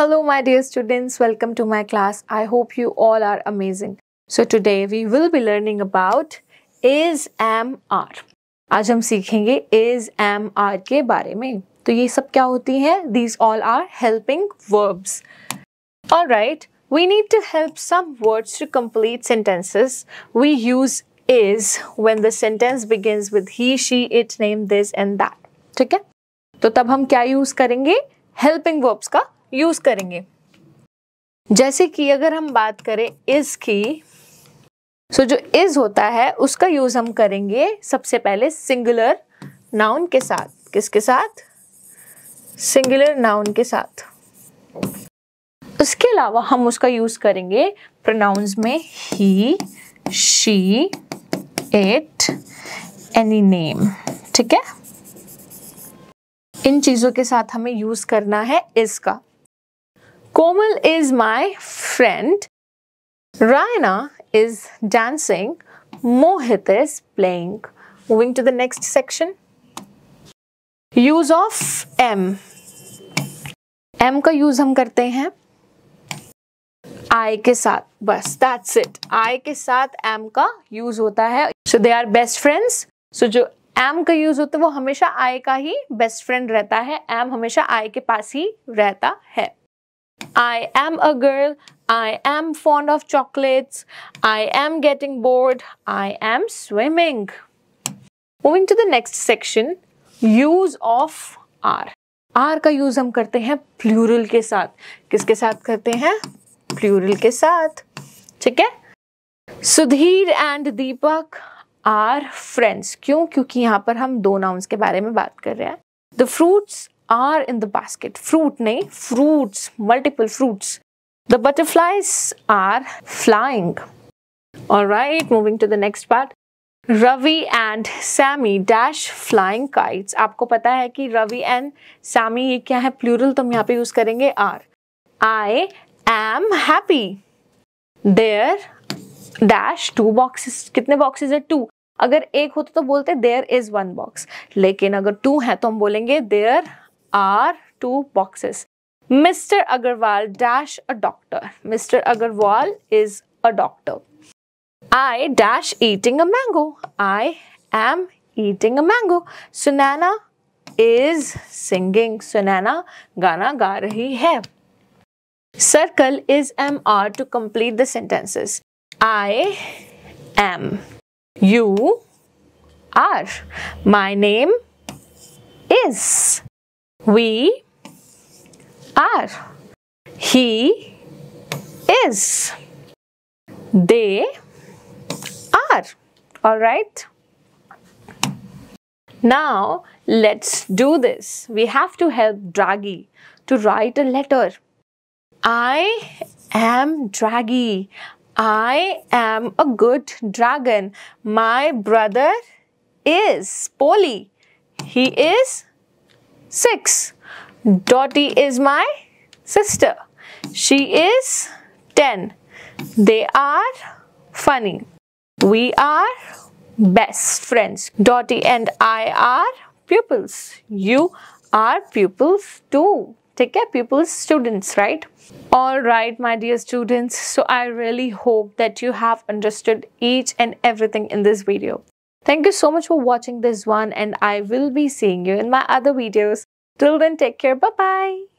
Hello my dear students, welcome to my class. I hope you all are amazing. So today we will be learning about is am are. आज हम सीखेंगे is am are के बारे में तो ये सब क्या होती हैं These all are helping verbs. Alright, we need to help some words to complete sentences. We use is when the sentence begins with he, she, it, name, this and that. ठीक है तो तब हम क्या यूज करेंगे helping verbs का use करेंगे जैसे कि अगर हम बात करें इज की सो जो इज होता है उसका यूज हम करेंगे सबसे पहले सिंगुलर नाउन के साथ किसके साथ सिंगुलर नाउन के साथ उसके अलावा हम उसका यूज करेंगे प्रोनाउंस में he she it any name ठीक है इन चीज़ों के साथ हमें यूज़ करना है इसका Komal is my friend. Raina is dancing. Mohit is playing. Moving to the next section. Use of M. M का यूज हम करते हैं I के साथ बस that's it. I के साथ M का यूज होता है So they are best friends. So जो एम का यूज होता है वो हमेशा आई का ही बेस्ट फ्रेंड रहता है एम हमेशा आई के पास ही रहता है I am a girl. I am fond of chocolates. I am getting bored. I am swimming. Moving to the next section, use of are. Are का यूज हम करते हैं प्लूरल के साथ किसके साथ करते हैं प्लूरल के साथ ठीक है Sudhir and Deepak are friends क्यों क्योंकि यहाँ पर हम दो नाउन्स के बारे में बात कर रहे हैं the fruits are in the basket. Fruit fruit fruits, multiple fruits. The butterflies are flying. Alright, moving to the next part. Ravi and Sammy dash flying kites आपको पता है कि रवि एंड सैमी ये क्या है प्लूरल तो हम यहाँ पे यूज करेंगे are I am happy there dash two boxes कितने बॉक्सेस है टू अगर एक होता तो बोलते देयर इज वन बॉक्स लेकिन अगर टू है तो हम बोलेंगे there are two boxes. Mr. Agarwal dash a doctor. Mr. Agarwal is a doctor. I dash eating a mango. I am eating a mango. Sunana is singing. Sunana gana ga rahi hai. Circle is MR to complete the sentences. I am. You are. My name is. We are. He is. They are. Alright. Now, let's do this. We have to help Dragi to write a letter. I am Dragi. I am a good dragon. My brother is Polly. He is 6. Dottie is my sister. She is 10. They are funny. We are best friends. Dottie and I are pupils. You are pupils too. Take care, pupils, students, right? All right, my dear students. So I really hope that you have understood each and everything in this video. Thank you so much for watching this one and I will be seeing you in my other videos. Till then, take care. Bye-bye.